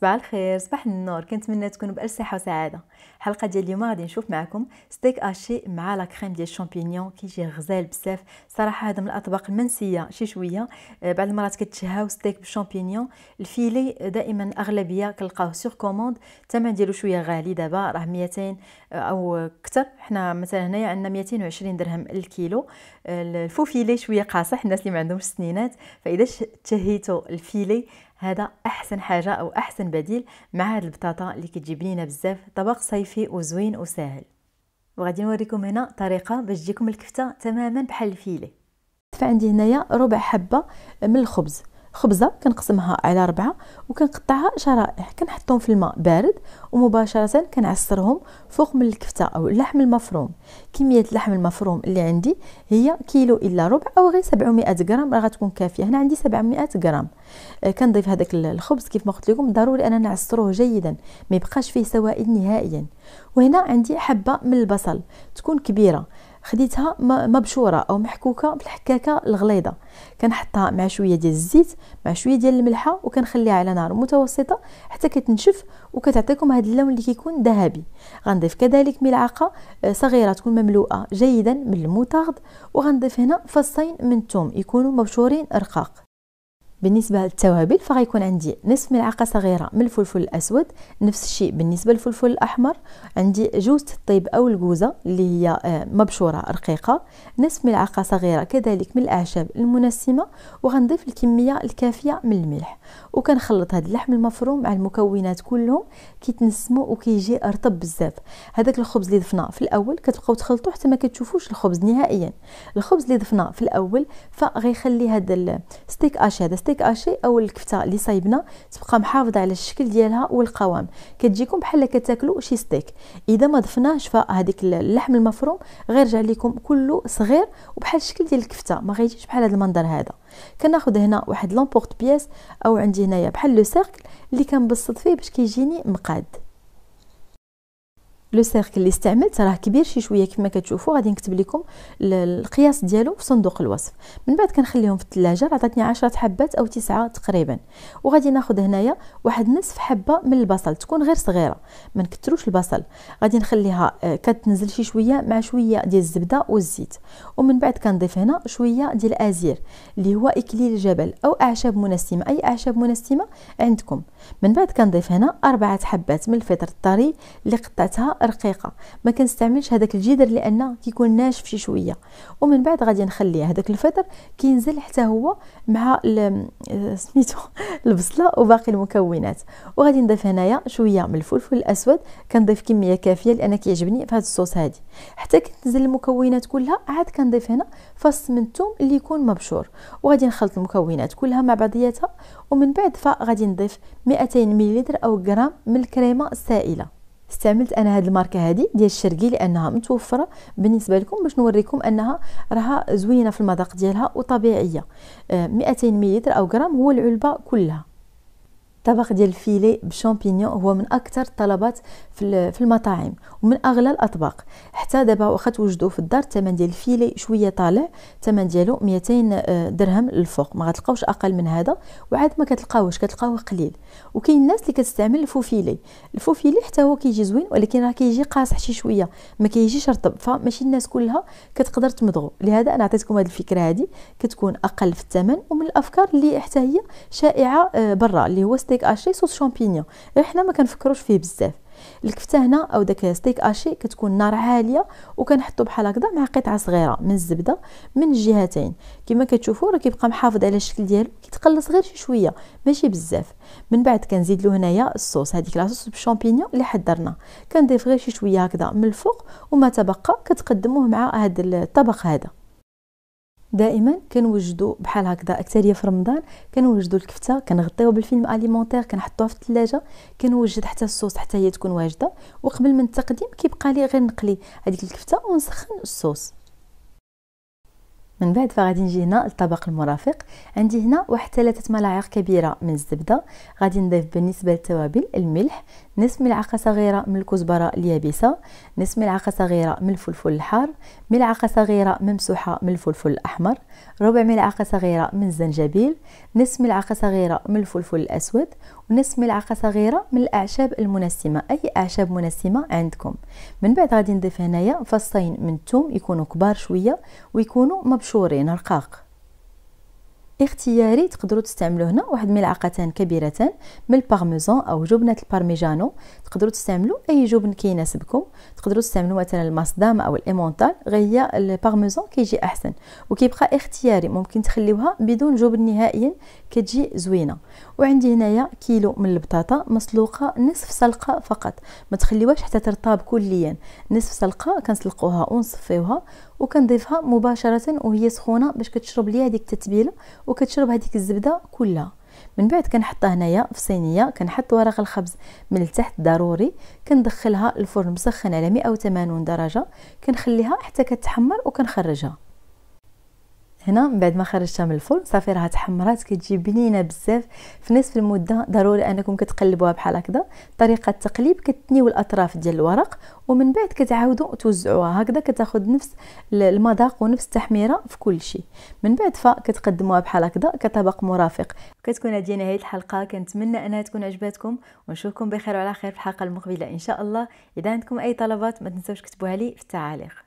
صباح الخير صباح النور كنتمنى تكونوا بألف صحة وسعادة الحلقة ديال اليوم غادي نشوف معكم ستيك اشي مع لا كريم ديال الشامبينيون كيجي غزال بزاف صراحة هذا من الأطباق المنسية شي شوية آه، بعض المرات كتشهاو ستيك بالشامبينيون الفيلي دائما أغلبية كنلقاه سور كوموند الثمن ديالو شوية غالي دابا راه 200 آه، أو كتر حنا مثلا هنايا عندنا 220 درهم الكيلو آه، الفوفيلي شوية قاصح الناس اللي ما عندهمش سنينات فإذا تشهيتو الفيلي هذا احسن حاجه او احسن بديل مع هاد البطاطا اللي كتجيب لينا بزاف طبق صيفي وزوين وسهل وغادي نوريكم هنا طريقه باش تجيكم الكفته تماما بحال الفيلي عندي هنايا ربع حبه من الخبز خبزه كنقسمها على ربعه وكنقطعها شرائح كنحطهم في الماء بارد ومباشره كنعصرهم فوق من الكفته او اللحم المفروم كميه اللحم المفروم اللي عندي هي كيلو الا ربع او غير 700 غرام راه غتكون كافيه هنا عندي 700 غرام آه، كنضيف هذاك الخبز كيف ما قلت لكم ضروري اننا نعصروه جيدا ما يبقاش فيه سوائل نهائيا وهنا عندي حبه من البصل تكون كبيره خديتها مبشوره او محكوكه بالحكاكه الغليظه كنحطها مع شويه ديال الزيت مع شويه ديال الملحه وكنخليها على نار متوسطه حتى كتنشف وكتعطيكم هذا اللون اللي كيكون ذهبي غنضيف كذلك ملعقه آه، صغيره تكون مملوءه جيدا من الموطارد وغنضيف هنا فصين من الثوم يكونوا مبشورين رقاق بالنسبه للتوابل فغيكون عندي نصف ملعقه صغيره من الفلفل الاسود نفس الشيء بالنسبه للفلفل الاحمر عندي جوزة الطيب او الكوزه اللي هي آه، مبشوره رقيقه نصف ملعقه صغيره كذلك من الاعشاب المنسمه وغنضيف الكميه الكافيه من الملح وكنخلط هذا اللحم المفروم مع المكونات كلهم كيتنسموا وكيجي رطب بزاف هذاك الخبز اللي ضفناه في الاول كتبقاو تخلطوه حتى ما كتشوفوش الخبز نهائيا الخبز اللي ضفناه في الاول فغيخلي هذا الستيك اش هذا البورتيك اشي او الكفته اللي صايبنا تبقى محافظه على الشكل ديالها والقوام كتجيكم بحال كتاكلوا شي ستيك اذا ما ضفناش فهاديك اللحم المفروم غير جا لكم كله صغير وبحال الشكل ديال الكفته ما غيجيش بحال هذا المنظر هذا كناخذ هنا واحد لامبورت بياس او عندي هنايا بحال لو سيركل اللي كنبسط فيه باش كيجيني مقاد لو سيركل اللي استعملت راه كبير شي شويه كما كتشوفوا غادي نكتب لكم القياس ديالو في صندوق الوصف من بعد كنخليهم في الثلاجه راه عطاتني 10 حبات او 9 تقريبا وغادي ناخذ هنايا واحد نصف حبه من البصل تكون غير صغيره ما نكثروش البصل غادي نخليها آه، كتنزل شي شويه مع شويه ديال الزبده والزيت ومن بعد كنضيف هنا شويه ديال الازير اللي هو اكليل الجبل او اعشاب منسمه اي اعشاب منسمه عندكم من بعد كنضيف هنا اربعه حبات من الفطر الطري اللي قطعتها رقيقه ما كنستعملش هذاك الجدر لان كيكون ناشف شي شويه ومن بعد غادي نخليه هذاك الفطر كينزل حتى هو مع سميتو البصله وباقي المكونات وغادي نضيف هنايا شويه من الفلفل الاسود كنضيف كميه كافيه لان كيعجبني في هذا الصوص هذه حتى كتنزل المكونات كلها عاد كنضيف هنا فص من الثوم اللي يكون مبشور وغادي نخلط المكونات كلها مع بعضياتها ومن بعد فغادي نضيف 200 ملل او غرام من الكريمه السائله استعملت انا هاد الماركه هادي ديال الشرقي لانها متوفره بالنسبه لكم باش نوريكم انها راها زوينه في المذاق ديالها وطبيعيه 200 آه، ملل او غرام هو العلبه كلها طبق ديال الفيلي بشامبينيون هو من اكثر الطلبات في المطاعم ومن اغلى الاطباق حتى دابا واخا توجدوه في الدار الثمن ديال الفيلي شويه طالع الثمن ديالو 200 آه، درهم للفوق ما غتلقاوش اقل من هذا وعاد ما كتلقاوش كتلقاوه قليل وكاين الناس اللي كتستعمل الفوفيلي الفوفيلي حتى هو كيجي زوين ولكن راه كيجي قاصح شي شويه ما كيجيش رطب فماشي الناس كلها كتقدر تمضغو لهذا انا عطيتكم هذه الفكره هذه كتكون اقل في الثمن ومن الافكار اللي حتى هي شائعه آه، برا اللي هو ستيك اشي صوص شامبينيون حنا ما كنفكروش فيه بزاف الكفته هنا او داك ستيك اشي كتكون نار عاليه وكنحطو بحال هكذا مع قطعه صغيره من الزبده من الجهتين كما كتشوفوا راه كيبقى محافظ على الشكل ديالو كيتقلص غير شي شويه ماشي بزاف من بعد كنزيد له هنايا الصوص هذيك لاصوص بالشامبينيون اللي حضرنا كنضيف غير شي شويه هكذا من الفوق وما تبقى كتقدموه مع هذا الطبق هذا دائما كنوجدوا بحال هكذا اكثريه في رمضان كنوجدوا الكفته كنغطيوها بالفيلم اليمونتير كنحطوها في الثلاجه كنوجد حتى الصوص حتى هي تكون واجده وقبل من التقديم كيبقى لي غير نقلي هذيك الكفته ونسخن الصوص من بعد فغادي نجي هنا للطبق المرافق عندي هنا واحد ثلاثة ملاعق كبيرة من الزبدة غادي نضيف بالنسبة للتوابل الملح نصف ملعقة صغيرة من الكزبرة اليابسة نصف ملعقة صغيرة من الفلفل الحار ملعقة صغيرة ممسوحة من الفلفل الأحمر ربع ملعقة صغيرة من الزنجبيل نصف ملعقة صغيرة من الفلفل الأسود ونصف ملعقة صغيرة من الأعشاب المنسمة أي أعشاب منسمة عندكم من بعد غادي نضيف هنايا فصين من الثوم يكونوا كبار شوية ويكونوا مبشورين رقاق اختياري تقدروا تستعملوا هنا واحد ملعقتان كبيرتان من البارميزان او جبنه البارميجانو تقدروا تستعملوا اي جبن كيناسبكم تقدروا تستعملوا مثلا المصدام او الايمونتال غير البارميزان كيجي احسن وكيبقى اختياري ممكن تخليوها بدون جبن نهائيا كتجي زوينه وعندي هنايا كيلو من البطاطا مسلوقه نصف سلقه فقط ما تخليوهاش حتى ترطاب كليا نصف سلقه كنسلقوها ونصفيوها وكنضيفها مباشره وهي سخونه باش كتشرب ليا هذيك التتبيله وكتشرب هذيك الزبده كلها من بعد كنحطها هنايا في صينيه كنحط ورق الخبز من التحت ضروري كندخلها الفرن مسخن على 180 درجه كنخليها حتى كتحمر وكنخرجها هنا من بعد ما خرجتها من الفرن صافي راها تحمرات كتجي بنينه بزاف في نصف المده ضروري انكم كتقلبوها بحال هكذا طريقه التقليب كتنيو الاطراف ديال الورق ومن بعد كتعاودوا توزعوها هكذا كتاخذ نفس المذاق ونفس التحميره في كل شيء من بعد فكتقدموها بحال هكذا كطبق مرافق كتكون هذه نهايه الحلقه كنتمنى انها تكون عجبتكم ونشوفكم بخير وعلى خير في الحلقه المقبله ان شاء الله اذا عندكم اي طلبات ما تنساوش كتبوها لي في التعاليق